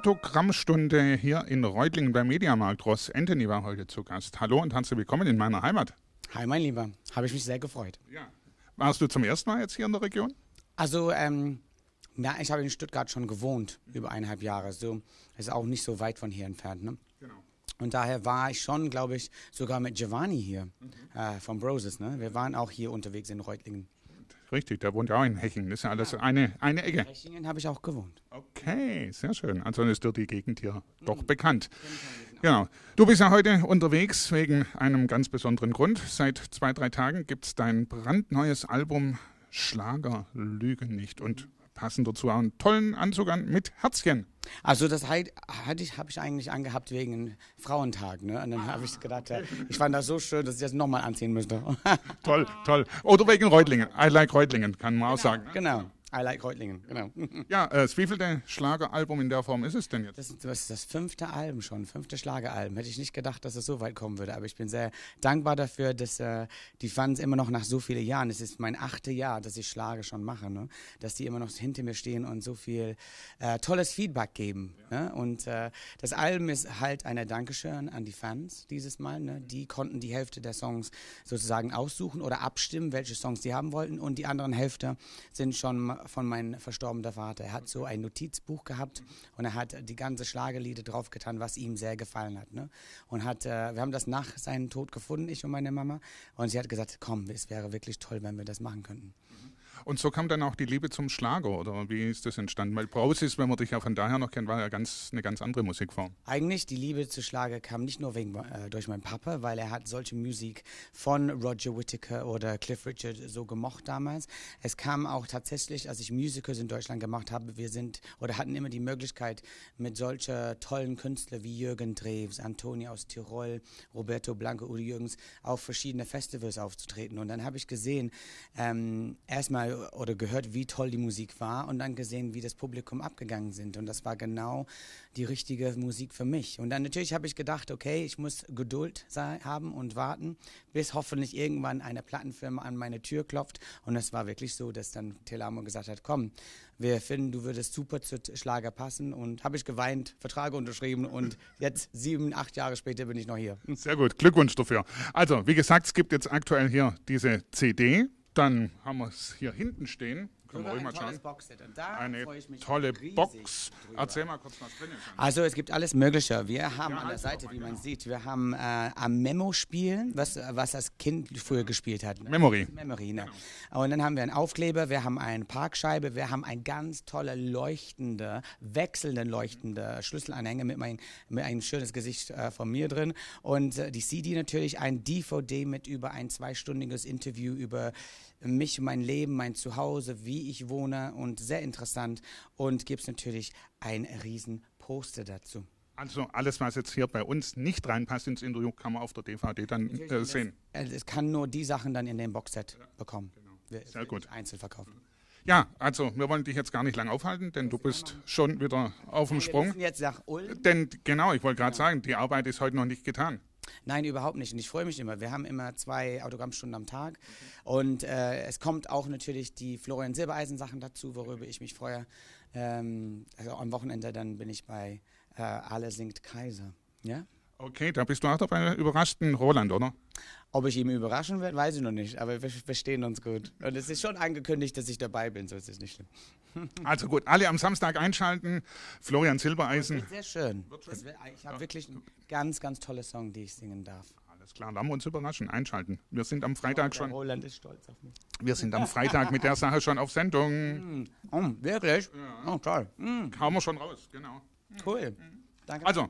Autogrammstunde hier in Reutlingen bei Mediamarkt. Ross Anthony war heute zu Gast. Hallo und herzlich willkommen in meiner Heimat. Hi, mein Lieber. Habe ich mich sehr gefreut. Ja. Warst du zum ersten Mal jetzt hier in der Region? Also, ähm, ja, ich habe in Stuttgart schon gewohnt, über eineinhalb Jahre. So ist auch nicht so weit von hier entfernt. Ne? Genau. Und daher war ich schon, glaube ich, sogar mit Giovanni hier mhm. äh, von Broses. Ne? Wir waren auch hier unterwegs in Reutlingen. Richtig, da wohnt ja auch in Hechingen. Das ist ja alles eine, eine Ecke. In Hechingen habe ich auch gewohnt. Okay, sehr schön. Also Ansonsten ist dir die Gegend hier mhm. doch bekannt. Genau. genau. Du bist ja heute unterwegs wegen einem ganz besonderen Grund. Seit zwei, drei Tagen gibt es dein brandneues Album Schlager Lügen nicht. Und mhm passend dazu auch einen tollen Anzug an mit Herzchen. Also das halt, hatte ich, habe ich eigentlich angehabt wegen Frauentag, ne? Und dann habe ich gedacht, äh, ich fand das so schön, dass ich das nochmal anziehen müsste. toll, toll. Oder wegen Reutlingen. I like Reutlingen, kann man genau, auch sagen. Ne? Genau. I like Reutlingen, genau. Ja, äh, das wievielte Schlageralbum in der Form ist es denn jetzt? Das, das ist das fünfte Album schon, fünfte Schlageralbum. Hätte ich nicht gedacht, dass es so weit kommen würde, aber ich bin sehr dankbar dafür, dass äh, die Fans immer noch nach so vielen Jahren, es ist mein achte Jahr, dass ich Schlage schon mache, ne? dass die immer noch hinter mir stehen und so viel äh, tolles Feedback geben. Ja. Ne? Und äh, das Album ist halt eine Dankeschön an die Fans dieses Mal. Ne? Mhm. Die konnten die Hälfte der Songs sozusagen aussuchen oder abstimmen, welche Songs sie haben wollten und die anderen Hälfte sind schon von meinem verstorbenen Vater. Er hat so ein Notizbuch gehabt und er hat die ganze Schlagerlieder draufgetan, was ihm sehr gefallen hat. Ne? Und hat, äh, wir haben das nach seinem Tod gefunden, ich und meine Mama. Und sie hat gesagt, komm, es wäre wirklich toll, wenn wir das machen könnten. Mhm. Und so kam dann auch die Liebe zum Schlager, oder wie ist das entstanden? Weil Braus wenn man dich ja von daher noch kennt, war ja ganz, eine ganz andere Musikform. Eigentlich die Liebe zu Schlager kam nicht nur wegen, äh, durch meinen Papa, weil er hat solche Musik von Roger Whittaker oder Cliff Richard so gemocht damals. Es kam auch tatsächlich, als ich Musicals in Deutschland gemacht habe, wir sind oder hatten immer die Möglichkeit, mit solchen tollen Künstlern wie Jürgen Drews, Antoni aus Tirol, Roberto Blanco, Udo Jürgens auf verschiedene Festivals aufzutreten. Und dann habe ich gesehen, ähm, erstmal oder gehört, wie toll die Musik war und dann gesehen, wie das Publikum abgegangen sind. Und das war genau die richtige Musik für mich. Und dann natürlich habe ich gedacht, okay, ich muss Geduld haben und warten, bis hoffentlich irgendwann eine Plattenfirma an meine Tür klopft. Und es war wirklich so, dass dann Telamo gesagt hat, komm, wir finden, du würdest super zu Schlager passen. Und habe ich geweint, Vertrag unterschrieben und jetzt sieben, acht Jahre später bin ich noch hier. Sehr gut, Glückwunsch dafür. Also, wie gesagt, es gibt jetzt aktuell hier diese CD. Dann haben wir es hier hinten stehen können wir ruhig mal schauen. Und da Eine freue ich mich tolle Box. Drüber. Erzähl mal kurz, was drin ist. Also es gibt alles Mögliche. Wir haben ja, an der Seite, wie man genau. sieht, wir haben äh, am memo spielen, was, was das Kind früher gespielt hat. Memory. Memory, ne? Genau. Und dann haben wir einen Aufkleber, wir haben eine Parkscheibe, wir haben ein ganz tolle leuchtende, wechselnde leuchtende mhm. Schlüsselanhänger mit, mein, mit einem schönes Gesicht äh, von mir drin. Und äh, die CD natürlich, ein DVD mit über ein zweistündiges Interview über mich, mein Leben, mein Zuhause, wie wie ich wohne und sehr interessant und gibt es natürlich ein riesen Poster dazu. Also alles, was jetzt hier bei uns nicht reinpasst ins Interview, kann man auf der DVD dann äh, sehen. Es, äh, es, kann nur die Sachen dann in dem Boxset bekommen. Genau. sehr gut. Einzelverkauft. Ja, also wir wollen dich jetzt gar nicht lang aufhalten, denn du bist schon wieder auf dem Sprung. Wir jetzt nach Ulm. Denn genau, ich wollte gerade sagen, die Arbeit ist heute noch nicht getan. Nein, überhaupt nicht. Und ich freue mich immer. Wir haben immer zwei Autogrammstunden am Tag. Okay. Und äh, es kommt auch natürlich die Florian Silbereisen Sachen dazu, worüber ich mich freue. Ähm, also am Wochenende dann bin ich bei äh, Alle singt Kaiser. Ja? Okay, da bist du auch dabei überraschten Roland, oder? Ob ich ihm überraschen werde, weiß ich noch nicht, aber wir verstehen uns gut. Und es ist schon angekündigt, dass ich dabei bin, so ist es nicht schlimm. Also gut, alle am Samstag einschalten. Florian Silbereisen. sehr schön. schön. ich habe wirklich einen ganz, ganz tolle Song, die ich singen darf. Alles klar, da wir uns überraschen. Einschalten. Wir sind am Freitag oh, schon. Roland ist stolz auf mich. Wir sind am Freitag mit der Sache schon auf Sendung. Oh, wirklich? Ja. Oh, toll. Mhm. Hauen wir schon raus, genau. Cool. Mm. Danke. Also,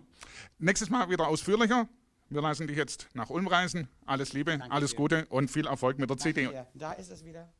nächstes Mal wieder ausführlicher. Wir lassen dich jetzt nach Ulm reisen. Alles Liebe, Danke alles dir. Gute und viel Erfolg mit der Danke CD. Dir. Da ist es wieder.